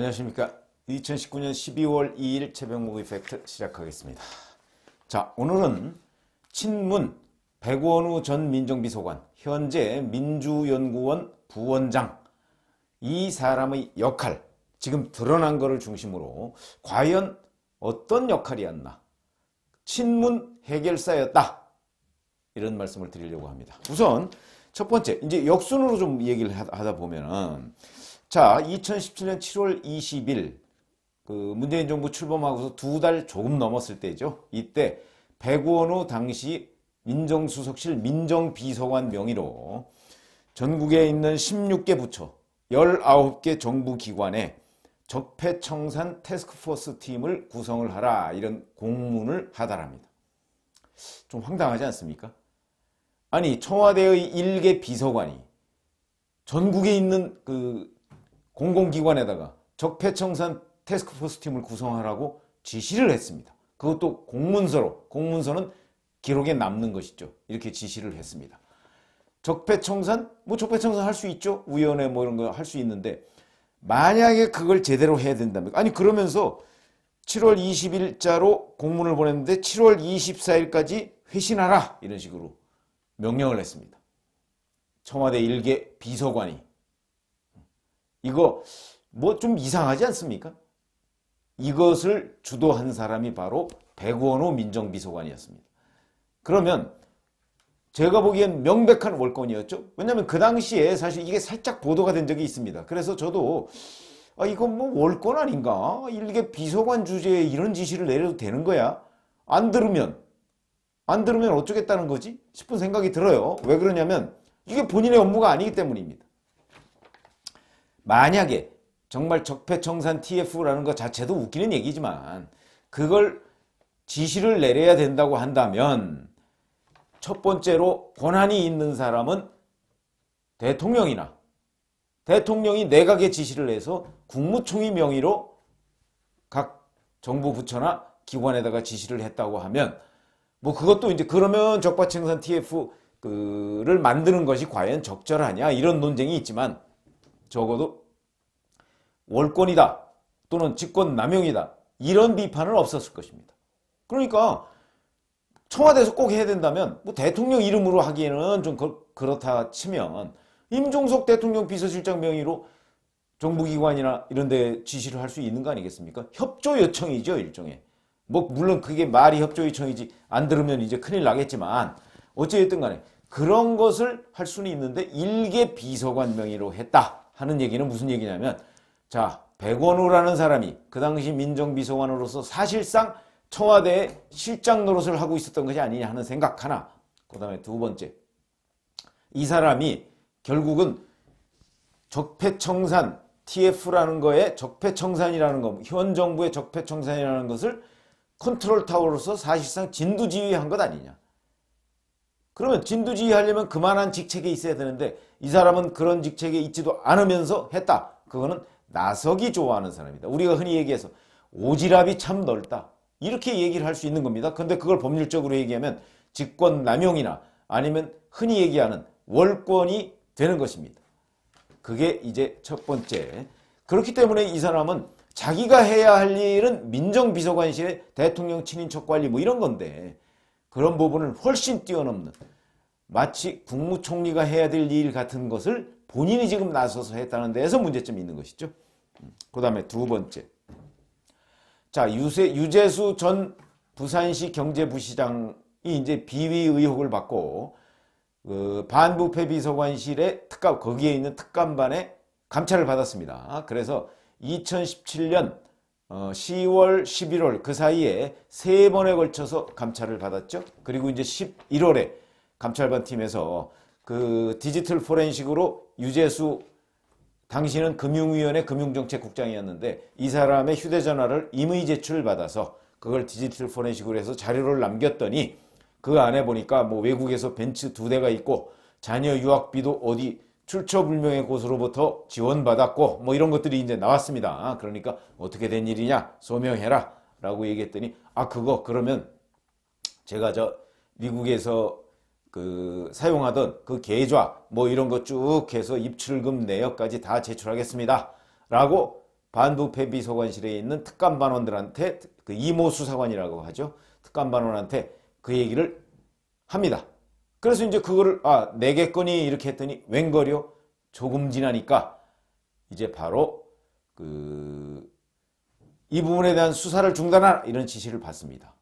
안녕하십니까. 2019년 12월 2일 최병목 이펙트 시작하겠습니다. 자, 오늘은 친문 백원우 전 민정비서관, 현재 민주연구원 부원장 이 사람의 역할, 지금 드러난 것을 중심으로 과연 어떤 역할이었나? 친문 해결사였다. 이런 말씀을 드리려고 합니다. 우선 첫 번째, 이제 역순으로 좀 얘기를 하다 보면은 자, 2017년 7월 20일 그 문재인 정부 출범하고서 두 달 조금 넘었을 때죠. 이때 백원호 당시 민정수석실 민정비서관 명의로 전국에 있는 16개 부처, 19개 정부기관에 적폐청산 테스크포스 팀을 구성을 하라 이런 공문을 하달합니다. 좀 황당하지 않습니까? 아니 청와대의 1개 비서관이 전국에 있는 그 공공기관에다가 적폐청산 테스크포스 팀을 구성하라고 지시를 했습니다. 그것도 공문서로 공문서는 기록에 남는 것이죠. 이렇게 지시를 했습니다. 적폐청산? 뭐 적폐청산 할 수 있죠. 위원회 뭐 이런 거 할 수 있는데 만약에 그걸 제대로 해야 된다면 아니 그러면서 7월 20일자로 공문을 보냈는데 7월 24일까지 회신하라 이런 식으로 명령을 했습니다. 청와대 일개 비서관이 이거 뭐 좀 이상하지 않습니까? 이것을 주도한 사람이 바로 백원호 민정비서관이었습니다. 그러면 제가 보기엔 명백한 월권이었죠. 왜냐하면 그 당시에 사실 이게 살짝 보도가 된 적이 있습니다. 그래서 저도 아, 이건 뭐 월권 아닌가? 이게 비서관 주제에 이런 지시를 내려도 되는 거야? 안 들으면 안 들으면 어쩌겠다는 거지? 싶은 생각이 들어요. 왜 그러냐면 이게 본인의 업무가 아니기 때문입니다. 만약에 정말 적폐청산 TF라는 것 자체도 웃기는 얘기지만 그걸 지시를 내려야 된다고 한다면 첫 번째로 권한이 있는 사람은 대통령이나 대통령이 내각에 지시를 해서 국무총리 명의로 각 정부 부처나 기관에다가 지시를 했다고 하면 뭐 그것도 이제 그러면 적폐청산 TF를 만드는 것이 과연 적절하냐 이런 논쟁이 있지만 적어도 월권이다 또는 직권 남용이다 이런 비판은 없었을 것입니다. 그러니까 청와대에서 꼭 해야 된다면 뭐 대통령 이름으로 하기에는 좀 그, 렇다 치면 임종석 대통령 비서실장 명의로 정부기관이나 이런 데 지시를 할 수 있는 거 아니겠습니까? 협조 요청이죠 일종의. 뭐 물론 그게 말이 협조 요청이지 안 들으면 이제 큰일 나겠지만 어찌됐든 간에 그런 것을 할 수는 있는데 일개 비서관 명의로 했다 하는 얘기는 무슨 얘기냐면 자, 백원호라는 사람이 그 당시 민정비서관으로서 사실상 청와대의 실장 노릇을 하고 있었던 것이 아니냐 하는 생각 하나. 그 다음에 두 번째. 이 사람이 결국은 적폐청산, TF라는 거에 적폐청산이라는 것, 현 정부의 적폐청산이라는 것을 컨트롤 타워로서 사실상 진두지휘한 것 아니냐. 그러면 진두지휘하려면 그만한 직책에 있어야 되는데 이 사람은 그런 직책에 있지도 않으면서 했다. 그거는 나서기 좋아하는 사람이다. 우리가 흔히 얘기해서 오지랖이 참 넓다. 이렇게 얘기를 할 수 있는 겁니다. 근데 그걸 법률적으로 얘기하면 직권 남용이나 아니면 흔히 얘기하는 월권이 되는 것입니다. 그게 이제 첫 번째. 그렇기 때문에 이 사람은 자기가 해야 할 일은 민정비서관실의 대통령 친인척 관리 뭐 이런 건데 그런 부분을 훨씬 뛰어넘는 마치 국무총리가 해야 될 일 같은 것을 본인이 지금 나서서 했다는 데에서 문제점이 있는 것이죠. 음, 그 다음에 두 번째. 자, 유세, 유재수 전 부산시 경제부시장이 이제 비위 의혹을 받고 그 반부패 비서관실의 특감 거기에 있는 특감반에 감찰을 받았습니다. 그래서 2017년 10월, 11월 그 사이에 세 번에 걸쳐서 감찰을 받았죠. 그리고 이제 11월에 감찰반 팀에서 그 디지털 포렌식으로 유재수 당신은 금융위원회 금융정책국장이었는데 이 사람의 휴대전화를 임의 제출받아서 그걸 디지털 포렌식으로 해서 자료를 남겼더니 그 안에 보니까 뭐 외국에서 벤츠 두 대가 있고 자녀 유학비도 어디 출처불명의 곳으로부터 지원받았고 뭐 이런 것들이 이제 나왔습니다. 아, 그러니까 어떻게 된 일이냐 소명해라 라고 얘기했더니 아 그거 그러면 제가 저 미국에서 그 사용하던 그 계좌 뭐 이런 거 쭉 해서 입출금 내역까지 다 제출하겠습니다. 라고 반부패 비서관실에 있는 특감반원들한테 그 이모 수사관이라고 하죠. 특감반원한테 그 얘기를 합니다. 그래서 이제 그거를 아 내겠거니 이렇게 했더니 웬걸요? 조금 지나니까 이제 바로 그 이 부분에 대한 수사를 중단하라 이런 지시를 받습니다.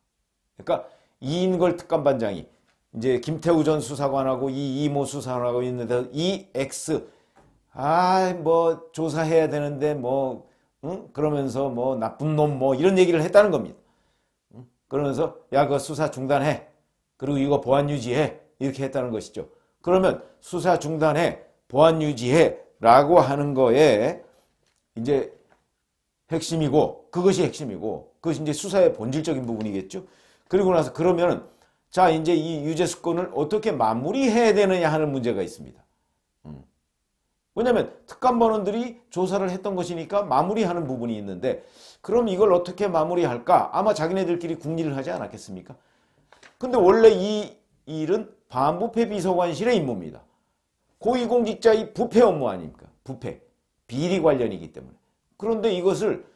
그러니까 이인걸 특감반장이 이제 김태우 전 수사관하고 이 이모 수사관하고 있는데 이 X 아 뭐 조사해야 되는데 뭐 응? 그러면서 뭐 나쁜 놈 뭐 이런 얘기를 했다는 겁니다. 응? 그러면서 야그 수사 중단해 그리고 이거 보안 유지해 이렇게 했다는 것이죠. 그러면 수사 중단해 보안 유지해 라고 하는 거에 이제 핵심이고 그것이 핵심이고 그것이 이제 수사의 본질적인 부분이겠죠. 그리고 나서 그러면 은자 이제 이 유죄수권을 어떻게 마무리해야 되느냐 하는 문제가 있습니다. 음. 왜냐하면 특감반원들이 조사를 했던 것이니까 마무리하는 부분이 있는데 그럼 이걸 어떻게 마무리할까? 아마 자기네들끼리 궁리를 하지 않았겠습니까? 근데 원래 이 일은 반부패 비서관실의 임무입니다. 고위공직자의 부패 업무 아닙니까? 부패. 비리 관련이기 때문에. 그런데 이것을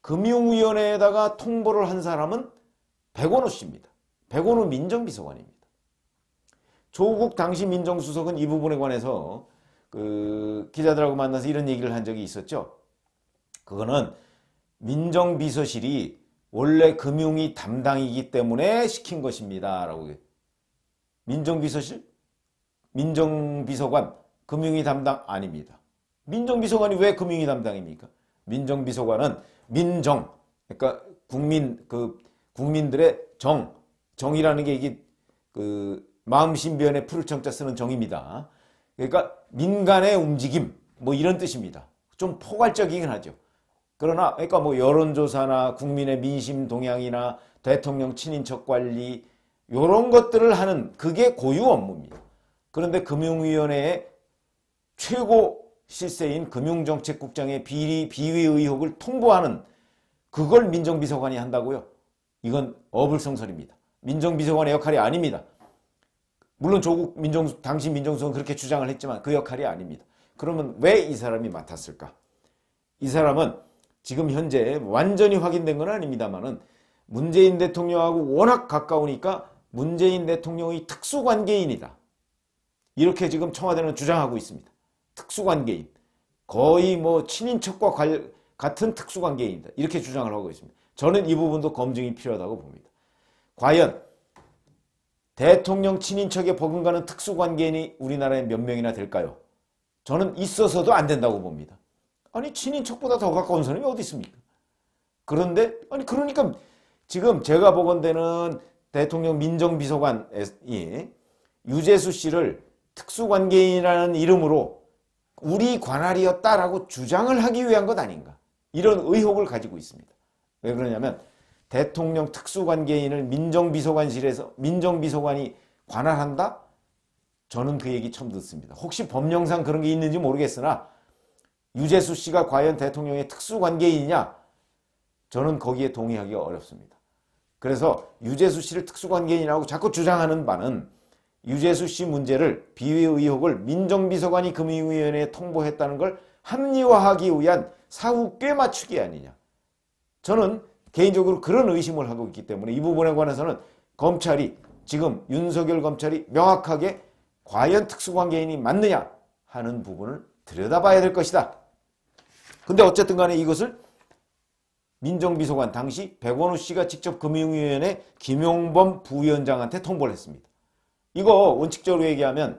금융위원회에다가 통보를 한 사람은 백원호 씨입니다. 백원우 민정비서관입니다. 조국 당시 민정수석은 이 부분에 관해서 그 기자들하고 만나서 이런 얘기를 한 적이 있었죠. 그거는 민정비서실이 원래 금융이 담당이기 때문에 시킨 것입니다. 라고 민정비서실? 민정비서관 금융위 담당 아닙니다. 민정비서관이 왜 금융위 담당입니까? 민정비서관은 민정 그러니까 국민 그 국민들의 정 정이라는게 이게 그마음신변의 풀을 청자 쓰는 정입니다. 그러니까 민간의 움직임 뭐 이런 뜻입니다. 좀 포괄적이긴 하죠. 그러나 그러니까 뭐 여론조사나 국민의 민심 동향이나 대통령 친인척 관리 요런 것들을 하는 그게 고유 업무입니다. 그런데 금융위원회의 최고 실세인 금융정책국장의 비리 비위 의혹을 통보하는 그걸 민정비서관이 한다고요? 이건 어불성설입니다. 민정비서관의 역할이 아닙니다. 물론 조국 민정 당시 민정수석은 그렇게 주장을 했지만 그 역할이 아닙니다. 그러면 왜 이 사람이 맡았을까? 이 사람은 지금 현재 완전히 확인된 건 아닙니다만은 문재인 대통령하고 워낙 가까우니까 문재인 대통령의 특수관계인이다. 이렇게 지금 청와대는 주장하고 있습니다. 특수관계인. 거의 뭐 친인척과 같은 특수관계인이다. 이렇게 주장을 하고 있습니다. 저는 이 부분도 검증이 필요하다고 봅니다. 과연 대통령 친인척의 버금가는 특수관계인이 우리나라에 몇 명이나 될까요? 저는 있어서도 안 된다고 봅니다. 아니 친인척보다 더 가까운 사람이 어디 있습니까? 그런데 아니 그러니까 지금 제가 보건대는 대통령 민정비서관이 유재수 씨를 특수관계인이라는 이름으로 우리 관할이었다라고 주장을 하기 위한 것 아닌가 이런 의혹을 가지고 있습니다. 왜 그러냐면 대통령 특수관계인을 민정비서관실에서 민정비서관이 관할한다? 저는 그 얘기 처음 듣습니다. 혹시 법령상 그런 게 있는지 모르겠으나 유재수 씨가 과연 대통령의 특수관계인이냐? 저는 거기에 동의하기가 어렵습니다. 그래서 유재수 씨를 특수관계인이라고 자꾸 주장하는 바는 유재수 씨 문제를 비위 의혹을 민정비서관이 금융위원회에 통보했다는 걸 합리화하기 위한 사후 꽤 맞추기 아니냐. 저는 개인적으로 그런 의심을 하고 있기 때문에 이 부분에 관해서는 검찰이 지금 윤석열 검찰이 명확하게 과연 특수관계인이 맞느냐 하는 부분을 들여다봐야 될 것이다. 근데 어쨌든 간에 이것을 민정비서관 당시 백원우 씨가 직접 금융위원회 김용범 부위원장한테 통보를 했습니다. 이거 원칙적으로 얘기하면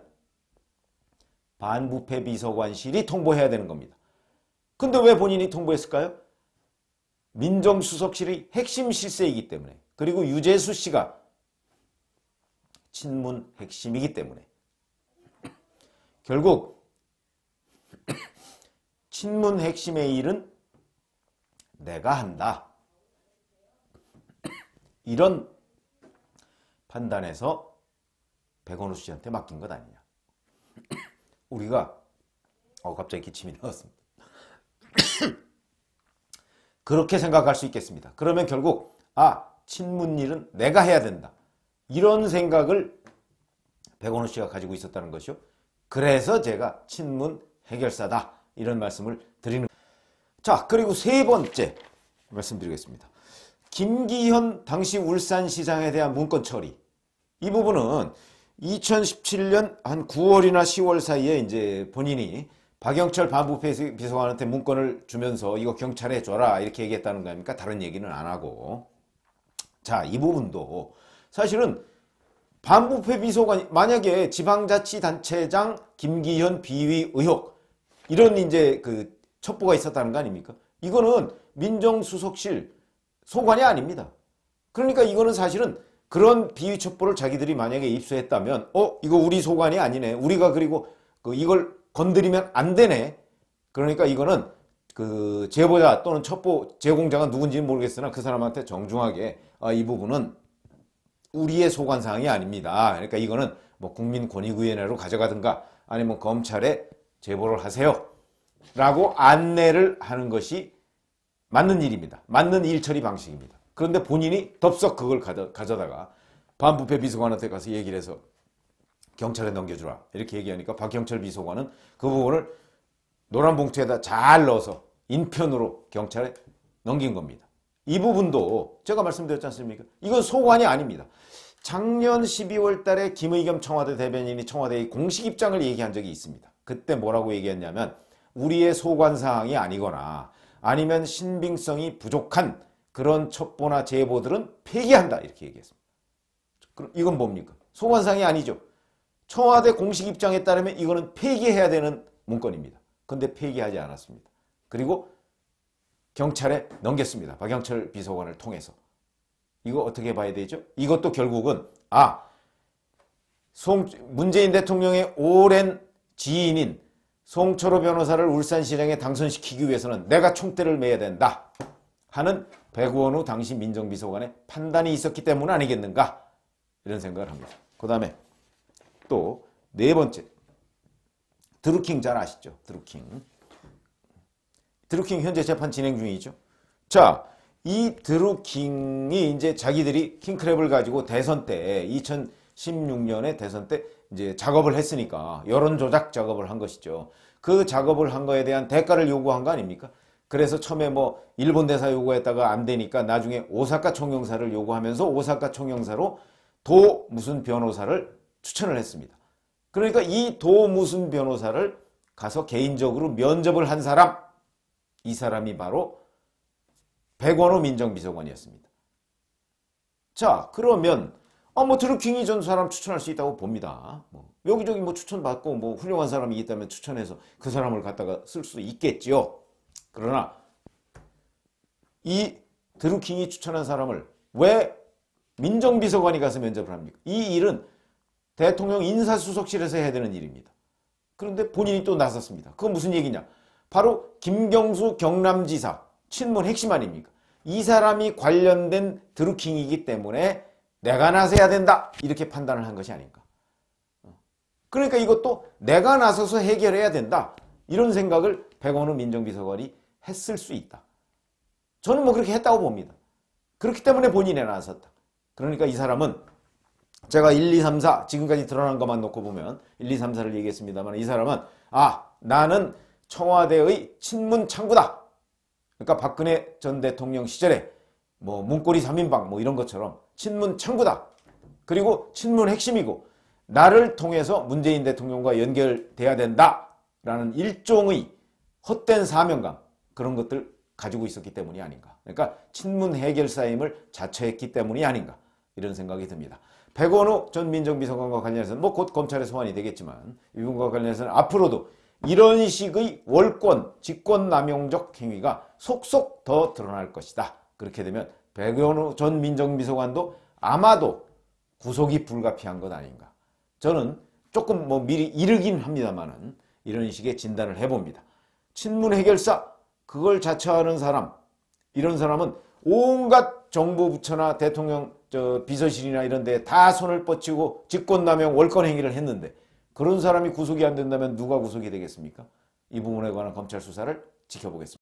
반부패 비서관실이 통보해야 되는 겁니다. 근데 왜 본인이 통보했을까요? 민정수석실의 핵심 실세이기 때문에 그리고 유재수 씨가 친문 핵심이기 때문에 결국 친문 핵심의 일은 내가 한다. 이런 판단에서 백원우 씨한테 맡긴 것 아니냐. 우리가 어 갑자기 기침이 나왔습니다. 그렇게 생각할 수 있겠습니다. 그러면 결국 아 친문일은 내가 해야 된다. 이런 생각을 백원호 씨가 가지고 있었다는 것이요 그래서 제가 친문 해결사다 이런 말씀을 드리는 자 그리고 세 번째 말씀드리겠습니다. 김기현 당시 울산시장에 대한 문건 처리 이 부분은 2017년 한 9월이나 10월 사이에 이제 본인이 박영철 반부패 비서관한테 문건을 주면서 이거 경찰에 줘라 이렇게 얘기했다는 거 아닙니까? 다른 얘기는 안 하고 자 이 부분도 사실은 반부패 비서관 만약에 지방자치단체장 김기현 비위 의혹 이런 이제 그 첩보가 있었다는 거 아닙니까? 이거는 민정수석실 소관이 아닙니다. 그러니까 이거는 사실은 그런 비위 첩보를 자기들이 만약에 입수했다면 어 이거 우리 소관이 아니네 우리가 그리고 그 이걸 건드리면 안 되네. 그러니까 이거는 그 제보자 또는 첩보 제공자가 누군지는 모르겠으나 그 사람한테 정중하게 아, 이 부분은 우리의 소관 사항이 아닙니다. 그러니까 이거는 뭐 국민권익위원회로 가져가든가 아니면 검찰에 제보를 하세요. 라고 안내를 하는 것이 맞는 일입니다. 맞는 일처리 방식입니다. 그런데 본인이 덥석 그걸 가져다가 반부패 비서관한테 가서 얘기를 해서 경찰에 넘겨주라 이렇게 얘기하니까 박경철 비서관은 그 부분을 노란 봉투에다 잘 넣어서 인편으로 경찰에 넘긴 겁니다. 이 부분도 제가 말씀드렸지 않습니까? 이건 소관이 아닙니다. 작년 12월 달에 김의겸 청와대 대변인이 청와대의 공식 입장을 얘기한 적이 있습니다. 그때 뭐라고 얘기했냐면 우리의 소관사항이 아니거나 아니면 신빙성이 부족한 그런 첩보나 제보들은 폐기한다 이렇게 얘기했습니다. 그럼 이건 뭡니까? 소관상이 아니죠. 청와대 공식 입장에 따르면 이거는 폐기해야 되는 문건입니다. 근데 폐기하지 않았습니다. 그리고 경찰에 넘겼습니다. 박영철 비서관을 통해서. 이거 어떻게 봐야 되죠? 이것도 결국은 아 송, 문재인 대통령의 오랜 지인인 송철호 변호사를 울산시장에 당선시키기 위해서는 내가 총대를 매야 된다 하는 백원우 당시 민정비서관의 판단이 있었기 때문 아니겠는가 이런 생각을 합니다. 그 다음에 또네 번째 드루킹 잘 아시죠? 드루킹. 드루킹 현재 재판 진행 중이죠. 자, 이 드루킹이 이제 자기들이 킹크랩을 가지고 대선 때 2016년에 대선 때 이제 작업을 했으니까 여론 조작 작업을 한 것이죠. 그 작업을 한 거에 대한 대가를 요구한 거 아닙니까? 그래서 처음에 뭐 일본 대사 요구했다가 안 되니까 나중에 오사카 총영사를 요구하면서 오사카 총영사로 도 무슨 변호사를 추천을 했습니다. 그러니까 이 도 무슨 변호사를 가서 개인적으로 면접을 한 사람 이 사람이 바로 백원호 민정비서관이었습니다. 자 그러면 아뭐 드루킹이 전 사람 추천할 수 있다고 봅니다. 뭐 여기저기 뭐 추천받고 뭐 훌륭한 사람이 있다면 추천해서 그 사람을 갖다가 쓸 수 있겠지요. 그러나 이 드루킹이 추천한 사람을 왜 민정비서관이 가서 면접을 합니까? 이 일은 대통령 인사수석실에서 해야 되는 일입니다. 그런데 본인이 또 나섰습니다. 그건 무슨 얘기냐? 바로 김경수 경남지사 친문 핵심 아닙니까? 이 사람이 관련된 드루킹이기 때문에 내가 나서야 된다 이렇게 판단을 한 것이 아닌가. 어. 그러니까 이것도 내가 나서서 해결해야 된다 이런 생각을 백원우 민정비서관이 했을 수 있다. 저는 뭐 그렇게 했다고 봅니다. 그렇기 때문에 본인이 나섰다. 그러니까 이 사람은 제가 1, 2, 3, 4 지금까지 드러난 것만 놓고 보면 1, 2, 3, 4를 얘기했습니다만 이 사람은 아 나는 청와대의 친문 창구다. 그러니까 박근혜 전 대통령 시절에 뭐 문고리 3인방 뭐 이런 것처럼 친문 창구다. 그리고 친문 핵심이고 나를 통해서 문재인 대통령과 연결돼야 된다라는 일종의 헛된 사명감 그런 것들 가지고 있었기 때문이 아닌가. 그러니까 친문 해결사임을 자처했기 때문이 아닌가 이런 생각이 듭니다. 백원호 전 민정비서관과 관련해서는 뭐 곧 검찰의 소환이 되겠지만 이분과 관련해서는 앞으로도 이런 식의 월권, 직권남용적 행위가 속속 더 드러날 것이다. 그렇게 되면 백원호 전 민정비서관도 아마도 구속이 불가피한 것 아닌가. 저는 조금 뭐 미리 이르긴 합니다만은 이런 식의 진단을 해봅니다. 친문 해결사 그걸 자처하는 사람 이런 사람은 온갖 정부 부처나 대통령 저 비서실이나 이런 데 다 손을 뻗치고 직권남용 월권 행위를 했는데 그런 사람이 구속이 안 된다면 누가 구속이 되겠습니까? 이 부분에 관한 검찰 수사를 지켜보겠습니다.